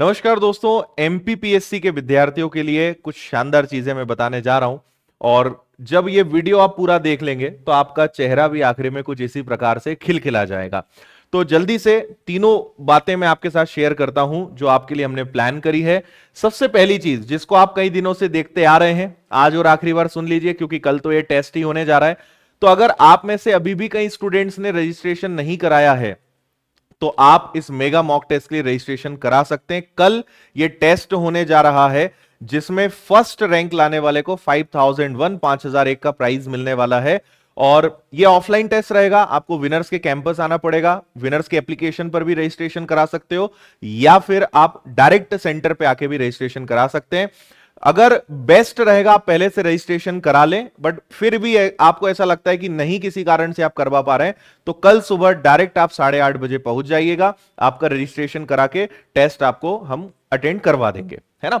नमस्कार दोस्तों एमपीपीएससी के विद्यार्थियों के लिए कुछ शानदार चीजें मैं बताने जा रहा हूं और जब ये वीडियो आप पूरा देख लेंगे तो आपका चेहरा भी आखिर में कुछ इसी प्रकार से खिलखिला जाएगा तो जल्दी से तीनों बातें मैं आपके साथ शेयर करता हूं जो आपके लिए हमने प्लान करी है सबसे पहली चीज जिसको आप कई दिनों से देखते आ रहे हैं आज और आखिरी बार सुन लीजिए क्योंकि कल तो ये टेस्ट ही होने जा रहा है तो अगर आप में से अभी भी कई स्टूडेंट्स ने रजिस्ट्रेशन नहीं कराया है तो आप इस मेगा मॉक टेस्ट के लिए रजिस्ट्रेशन करा सकते हैं कल ये टेस्ट होने जा रहा है जिसमें फर्स्ट रैंक लाने वाले को 5001 एक का प्राइज मिलने वाला है और ये ऑफलाइन टेस्ट रहेगा आपको विनर्स के कैंपस आना पड़ेगा विनर्स के एप्लीकेशन पर भी रजिस्ट्रेशन करा सकते हो या फिर आप डायरेक्ट सेंटर पे आके भी रजिस्ट्रेशन करा सकते हैं अगर बेस्ट रहेगा आप पहले से रजिस्ट्रेशन करा लें बट फिर भी आपको ऐसा लगता है कि नहीं किसी कारण से आप करवा पा रहे हैं तो कल सुबह डायरेक्ट आप साढ़े आठ बजे पहुंच जाइएगा आपका रजिस्ट्रेशन करा के टेस्ट आपको हम अटेंड करवा देंगे है ना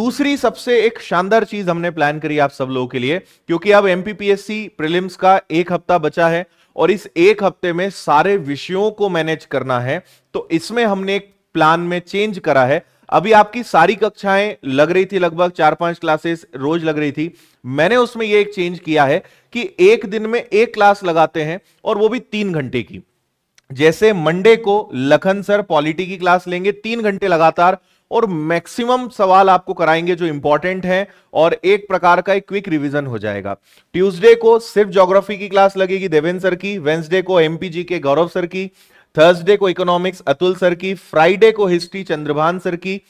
दूसरी सबसे एक शानदार चीज हमने प्लान करी आप सब लोगों के लिए क्योंकि अब एमपीपीएससी प्रिलिम्स का एक हफ्ता बचा है और इस एक हफ्ते में सारे विषयों को मैनेज करना है तो इसमें हमने एक प्लान में चेंज करा है अभी आपकी सारी कक्षाएं लग रही थी लगभग चार पांच क्लासेस रोज लग रही थी मैंने उसमें ये एक चेंज किया है कि एक दिन में एक क्लास लगाते हैं और वो भी तीन घंटे की जैसे मंडे को लखन सर पॉलिटी की क्लास लेंगे तीन घंटे लगातार और मैक्सिमम सवाल आपको कराएंगे जो इंपॉर्टेंट हैं और एक प्रकार का एक क्विक रिवीजन हो जाएगा ट्यूसडे को सिर्फ ज्योग्राफी की क्लास लगेगी देवेंद्र सर की वेंसडे को एमपीजी के गौरव सर की थर्सडे को इकोनॉमिक्स अतुल सर की फ्राइडे को हिस्ट्री चंद्रभान सर की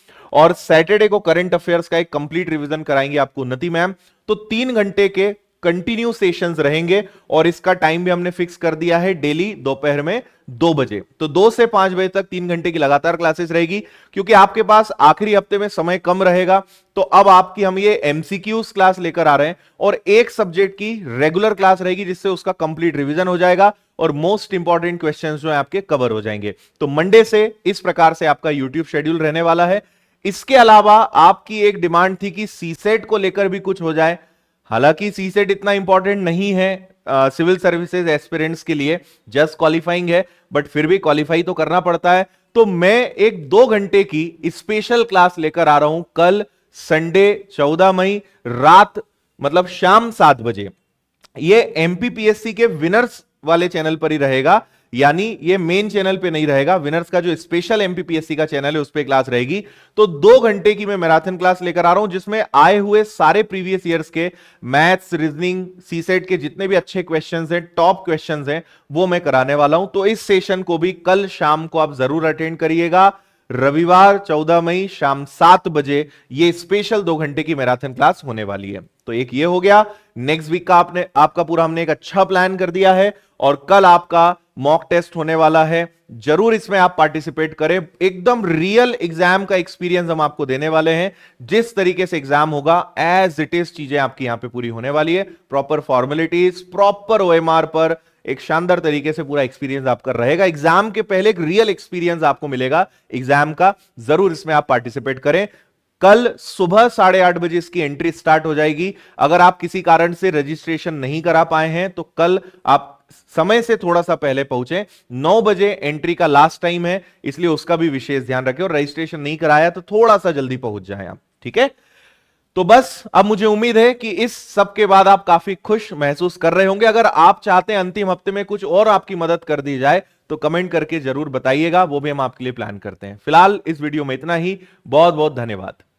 और सैटरडे को करंट अफेयर्स का एक कंप्लीट रिवीजन कराएंगे आपको उन्नति मैम तो तीन घंटे के कंटिन्यू सेशन रहेंगे और इसका टाइम भी हमने फिक्स कर दिया है डेली दोपहर में दो बजे तो दो से पांच बजे तक तीन घंटे की लगातार क्लासेस रहेगी क्योंकि आपके पास आखिरी हफ्ते में समय कम रहेगा तो अब आपकी हम ये एमसीक्यूज क्लास लेकर आ रहे हैं और एक सब्जेक्ट की रेगुलर क्लास रहेगी जिससे उसका कंप्लीट रिविजन हो जाएगा और मोस्ट इंपॉर्टेंट क्वेश्चंस जो है आपके कवर हो जाएंगे तो मंडे से इस प्रकार से आपका यूट्यूब शेड्यूल रहने वाला है इसके अलावा आपकी एक डिमांड थी कि सीसेट को लेकर भी कुछ हो जाए हालांकि सी सेट इतना इंपॉर्टेंट नहीं है सिविल सर्विसेज एस्पिरेंट्स के लिए जस्ट क्वालिफाइंग है बट फिर भी क्वालिफाई तो करना पड़ता है तो मैं एक दो घंटे की स्पेशल क्लास लेकर आ रहा हूं कल संडे 14 मई रात मतलब शाम सात बजे ये एमपीपीएससी के विनर्स वाले चैनल पर ही रहेगा यानी ये मेन चैनल पे नहीं रहेगा विनर्स का जो स्पेशल एमपीपीएससी का चैनल है उस पर क्लास रहेगी तो दो घंटे की मैं मैराथन क्लास लेकर आ रहा हूं जिसमें आए हुए सारे प्रीवियस ईयर्स के मैथ्स रीजनिंग सीसेट के जितने भी अच्छे क्वेश्चन हैं टॉप क्वेश्चन हैं वो मैं कराने वाला हूं तो इस सेशन को भी कल शाम को आप जरूर अटेंड करिएगा रविवार चौदह मई शाम सात बजे ये स्पेशल दो घंटे की मैराथन क्लास होने वाली है तो एक ये हो गया नेक्स्ट वीक का आपने आपका पूरा हमने एक अच्छा प्लान कर दिया है और कल आपका मॉक टेस्ट होने वाला है जरूर इसमें आप पार्टिसिपेट करें एकदम रियल एग्जाम का एक्सपीरियंस हम आपको देने वाले हैं जिस तरीके से एग्जाम होगा एज इट इज चीजें आपकी यहां पे पूरी होने वाली है प्रॉपर फॉर्मेलिटीज प्रॉपर ओएमआर पर एक शानदार तरीके से पूरा एक्सपीरियंस आपका रहेगा एग्जाम के पहले एक रियल एक्सपीरियंस आपको मिलेगा एग्जाम का जरूर इसमें आप पार्टिसिपेट करें कल सुबह साढ़े आठ बजे इसकी एंट्री स्टार्ट हो जाएगी अगर आप किसी कारण से रजिस्ट्रेशन नहीं करा पाए हैं तो कल आप समय से थोड़ा सा पहले पहुंचे नौ बजे एंट्री का लास्ट टाइम है इसलिए उसका भी विशेष ध्यान रखें और रजिस्ट्रेशन नहीं कराया तो थोड़ा सा जल्दी पहुंच जाए आप ठीक है तो बस अब मुझे उम्मीद है कि इस सब के बाद आप काफी खुश महसूस कर रहे होंगे अगर आप चाहते हैं अंतिम हफ्ते में कुछ और आपकी मदद कर दी जाए तो कमेंट करके जरूर बताइएगा वो भी हम आपके लिए प्लान करते हैं फिलहाल इस वीडियो में इतना ही बहुत बहुत धन्यवाद